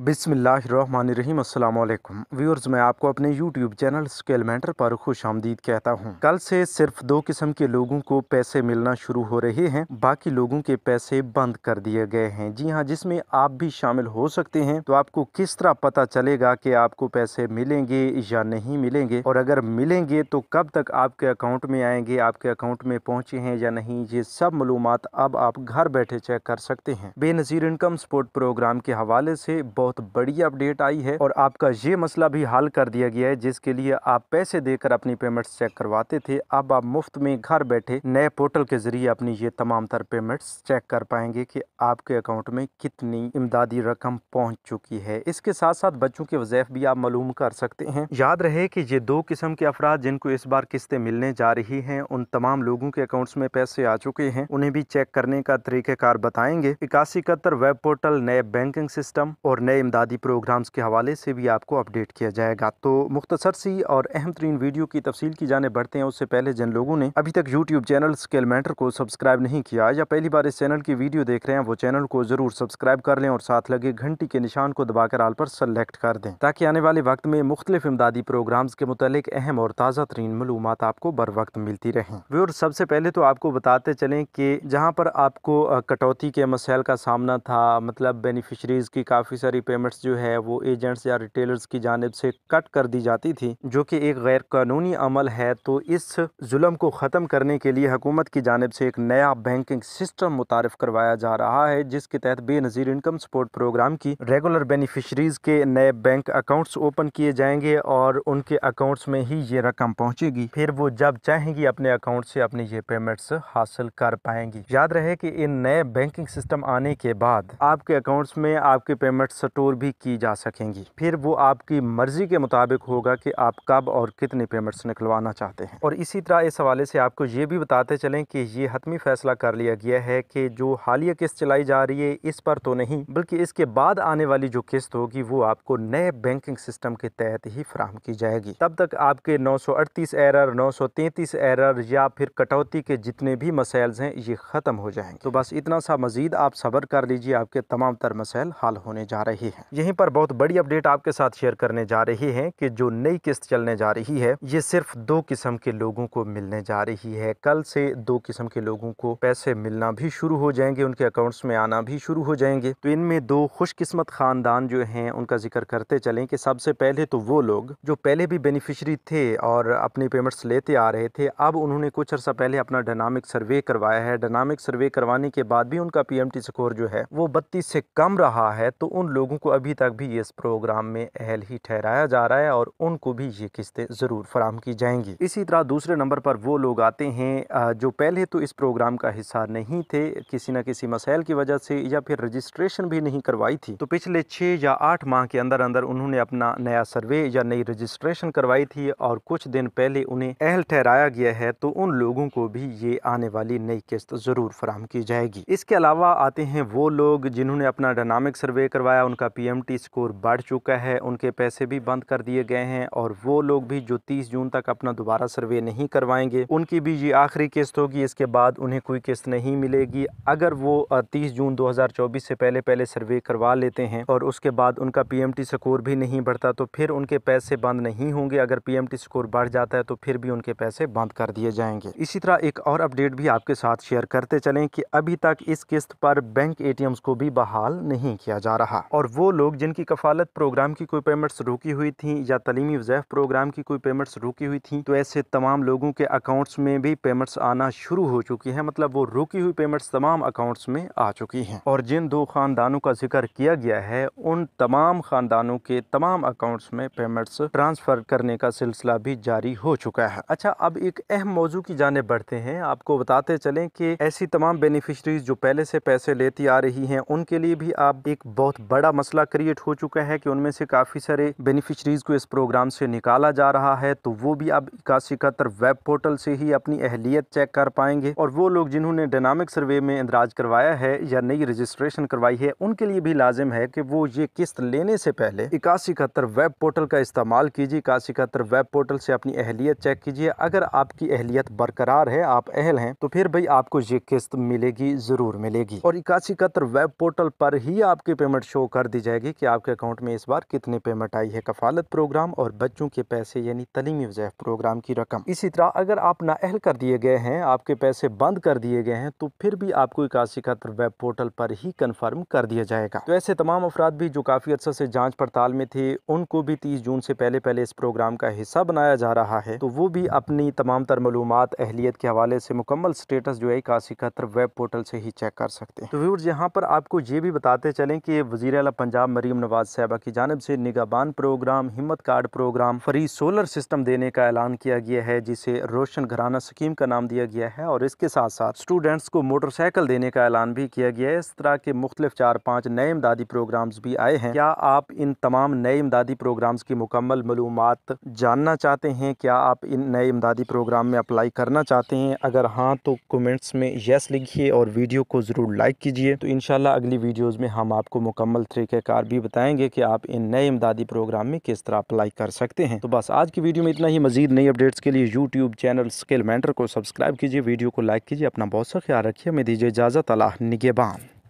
बिसमीम अल्लाम व्यूअर्स मैं आपको अपने यूट्यूब चैनल स्केल मैटर पर खुश आमदीद कहता हूँ कल से सिर्फ दो किस्म के लोगों को पैसे मिलना शुरू हो रहे हैं बाकी लोगों के पैसे बंद कर दिए गए हैं जी हाँ जिसमें आप भी शामिल हो सकते हैं तो आपको किस तरह पता चलेगा कि आपको पैसे मिलेंगे या नहीं मिलेंगे और अगर मिलेंगे तो कब तक आपके अकाउंट में आएंगे आपके अकाउंट में पहुँचे हैं या नहीं ये सब मालूम अब आप घर बैठे चेक कर सकते हैं बेनज़ीर इनकम सपोर्ट प्रोग्राम के हवाले से बहुत बड़ी अपडेट आई है और आपका ये मसला भी हल कर दिया गया है जिसके लिए आप पैसे देकर अपनी पेमेंट्स चेक करवाते थे अब आप मुफ्त में घर बैठे नए पोर्टल के जरिए अपनी ये तमाम तर पेमेंट्स चेक कर पाएंगे कि आपके अकाउंट में कितनी इमदादी रकम पहुँच चुकी है इसके साथ साथ बच्चों के वजैफ भी आप मालूम कर सकते हैं याद रहे की ये दो किस्म के अफराद जिनको इस बार किस्तें मिलने जा रही है उन तमाम लोगों के अकाउंट्स में पैसे आ चुके हैं उन्हें भी चेक करने का कार बताएंगे इक्यासी इकहत्तर वेब पोर्टल नए बैंकिंग सिस्टम और नए नए इमदादी प्रोग्राम्स के हवाले से भी आपको अपडेट किया जाएगा तो मुख्तसर सी और अहम तरीन वीडियो की तफसील की जाने बढ़ते हैं उससे पहले जिन लोगों ने अभी तक यूट्यूब चैनल स्केल मैटर को सब्सक्राइब नहीं किया या पहली बार इस चैनल की वीडियो देख रहे हैं वो चैनल को जरूर सब्सक्राइब कर लें और साथ लगे घंटी के निशान को दबाकर आल पर सेलेक्ट कर दें ताकि आने वाले वक्त में मुख्तलिफ इमदादी प्रोग्राम्स के मुतलिक अहम और ताज़ा तरीन मलूम आपको बर वक्त मिलती रहें व्यूर सबसे पहले तो आपको बताते चलें कि जहाँ पर आपको कटौती के मसाइल का सामना था मतलब बेनिफिशरीज़ की काफ़ी सारी पेमेंट्स जो है वो एजेंट्स या रिटेलर्स की जानब से कट कर दी जाती थी जो कि एक गैर कानूनी अमल है तो इस जुलम को ख़त्म करने के लिए हुकूमत की जानब से एक नया बैंकिंग सिस्टम मुतारफ़ करवाया जा रहा है जिसके तहत बेनज़ीर इनकम सपोर्ट प्रोग्राम की रेगुलर बेनिफिशरीज़ के नए बैंक अकाउंट्स ओपन किए जाएंगे और उनके अकाउंट्स में ही ये रकम पहुँचेगी फिर वो जब चाहेंगी अपने अकाउंट से अपनी ये पेमेंट्स हासिल कर पाएंगी याद रहे कि इन नए बैंकिंग सिस्टम आने के बाद आपके अकाउंट्स में आपके पेमेंट्स स्टोर भी की जा सकेंगी फिर वो आपकी मर्ज़ी के मुताबिक होगा कि आप कब और कितनी पेमेंट्स निकलवाना चाहते हैं और इसी तरह इस हवाले से आपको ये भी बताते चलें कि ये हतमी फैसला कर लिया गया है कि जो हालिया किस्त चलाई जा रही है इस पर तो नहीं बल्कि इसके बाद आने वाली जो किस्त होगी वो आपको नए बैंकिंग सिस्टम के तहत ही फ्राहम की जाएगी तब तक आपके नौ एरर नौ एरर या फिर कटौती के जितने भी मसाइल हैं ये ख़त्म हो जाएंगे तो बस इतना सा मज़ीद आप सब्र कर लीजिए आपके तमाम तर मसैल हल होने जा रहे हैं रही है यहीं पर बहुत बड़ी अपडेट आपके साथ शेयर करने जा रहे हैं कि जो नई किस्त चलने जा रही है ये सिर्फ दो किस्म के लोगों को मिलने जा रही है कल से दो किस्म के लोगों को पैसे मिलना भी शुरू हो जाएंगे उनके अकाउंट्स में आना भी शुरू हो जाएंगे तो इनमें दो खुशकिस्मत खानदान जो है उनका जिक्र करते चले की सबसे पहले तो वो लोग जो पहले भी बेनिफिशरी थे और अपनी पेमेंट्स लेते आ रहे थे अब उन्होंने कुछ अर्सा पहले अपना डायनामिक सर्वे करवाया है डायनामिक सर्वे करवाने के बाद भी उनका पीएमटी स्कोर जो है वो बत्तीस से कम रहा है तो उन लोगों लोगों को अभी तक भी इस प्रोग्राम में अहल ही ठहराया जा रहा है और उनको भी ये किस्तें ज़रूर फराम की जाएंगी इसी तरह दूसरे नंबर पर वो लोग आते हैं जो पहले तो इस प्रोग्राम का हिस्सा नहीं थे किसी न किसी मसाइल की वजह से या फिर रजिस्ट्रेशन भी नहीं करवाई थी तो पिछले छः या आठ माह के अंदर अंदर उन्होंने अपना नया सर्वे या नई रजिस्ट्रेशन करवाई थी और कुछ दिन पहले उन्हें अहल ठहराया गया है तो उन लोगों को भी ये आने वाली नई किस्त ज़रूर फराम की जाएगी इसके अलावा आते हैं वो लोग जिन्होंने अपना डायनामिक सर्वे करवाया उनका उनका पीएमटी स्कोर बढ़ चुका है उनके पैसे भी बंद कर दिए गए हैं और वो लोग भी जो 30 जून तक अपना दोबारा सर्वे नहीं करवाएंगे उनकी भी ये आखिरी किस्त होगी इसके बाद उन्हें कोई किस्त नहीं मिलेगी अगर वो 30 जून 2024 से पहले पहले सर्वे करवा लेते हैं और उसके बाद उनका पी स्कोर भी नहीं बढ़ता तो फिर उनके पैसे बंद नहीं होंगे अगर पी स्कोर बढ़ जाता है तो फिर भी उनके पैसे बंद कर दिए जाएंगे इसी तरह एक और अपडेट भी आपके साथ शेयर करते चलें कि अभी तक इस किस्त पर बैंक एटीएम्स को भी बहाल नहीं किया जा रहा और और वो लोग जिनकी कफालत प्रोग्राम की कोई पेमेंट्स रुकी हुई थी या तलीमी वजैफ़ प्रोग्राम की कोई पेमेंट्स रुकी हुई थी तो ऐसे तमाम लोगों के अकाउंट्स में भी पेमेंट्स आना शुरू हो चुकी हैं मतलब वो रुकी हुई पेमेंट्स तमाम अकाउंट्स में आ चुकी हैं और जिन दो ख़ानदानों का जिक्र किया गया है उन तमाम ख़ानदानों के तमाम अकाउंट्स में पेमेंट्स ट्रांसफ़र करने का सिलसिला भी जारी हो चुका है अच्छा अब एक अहम मौजू की जाने बढ़ते हैं आपको बताते चले कि ऐसी तमाम बेनिफिशरीज जो पहले से पैसे लेती आ रही हैं उनके लिए भी आप एक बहुत बड़ा बड़ा मसला क्रिएट हो चुका है कि उनमें से काफ़ी सारे बेनिफिशरीज़ को इस प्रोग्राम से निकाला जा रहा है तो वो भी अब इक्यासी इकहत्तर वेब पोर्टल से ही अपनी अहलियत चेक कर पाएंगे और वो लोग जिन्होंने डायनामिक सर्वे में इंदराज करवाया है या नई रजिस्ट्रेशन करवाई है उनके लिए भी लाजिम है कि वो ये किस्त लेने से पहले इक्यासी इकहत्तर वेब पोर्टल का इस्तेमाल कीजिए इक्यासी इकहत्तर वेब पोर्टल से अपनी अहलियत चेक कीजिए अगर आपकी अहलियत बरकरार है आप अहल हैं तो फिर भाई आपको ये किस्त मिलेगी ज़रूर मिलेगी और इक्यासी इकहत्तर वेब पोर्टल पर ही आपके पेमेंट शो कर कर दी जाएगी कि आपके अकाउंट में इस बार कितने पेमेंट आई है कफालत प्रोग्राम और बच्चों के पैसे यानी तलीमी वजैफ प्रोग्राम की रकम इसी तरह अगर आप नाअहल कर दिए गए हैं आपके पैसे बंद कर दिए गए हैं तो फिर भी आपको इक्यासी खतर वेब पोर्टल पर ही कन्फर्म कर दिया जाएगा तो ऐसे तमाम अफराद भी जो काफ़ी अर्सा से जाँच पड़ताल में थे उनको भी तीस जून से पहले पहले इस प्रोग्राम का हिस्सा बनाया जा रहा है तो वो भी अपनी तमाम तर मलूम अहलियत के हवाले से मुकम्मल स्टेटस जो है इक्यासी खतर वेब पोर्टल से ही चेक कर सकते हैं तो व्यूर्स यहाँ पर आपको ये भी बताते चलें कि वजीर अला पंजाब मरीम नवाज साहबा की जानब से Nigahban programme Himmat card programme free solar system देने का ऐलान किया गया है जिसे रोशन घराना स्कीम का नाम दिया गया है और इसके साथ साथ स्टूडेंट्स को मोटरसाइकिल देने का ऐलान भी किया गया है इस तरह के मुख्तलिफ चार पाँच नए इमदादी प्रोग्राम भी आए हैं क्या आप इन तमाम नए इमदादी प्रोग्राम की मुकम्मल मलूम जानना चाहते हैं क्या आप इन नए इमदादी प्रोग्राम में अप्लाई करना चाहते हैं अगर हाँ तो कमेंट्स में यस लिखिए और वीडियो को ज़रूर लाइक कीजिए तो इनशाला अगली वीडियोज़ में हम आपको मुकम्मल थ्री तरीक़ेकार भी बताएंगे कि आप इन नए इमदादी प्रोग्राम में किस तरह अप्लाई कर सकते हैं तो बस आज की वीडियो में इतना ही मजीद नई अपडेट्स के लिए यूट्यूब चैनल स्किल मैंटर को सब्सक्राइब कीजिए वीडियो को लाइक कीजिए अपना बहुत सा ख्याल रखिए हमें दीजिए इजाज़त अला निगेबान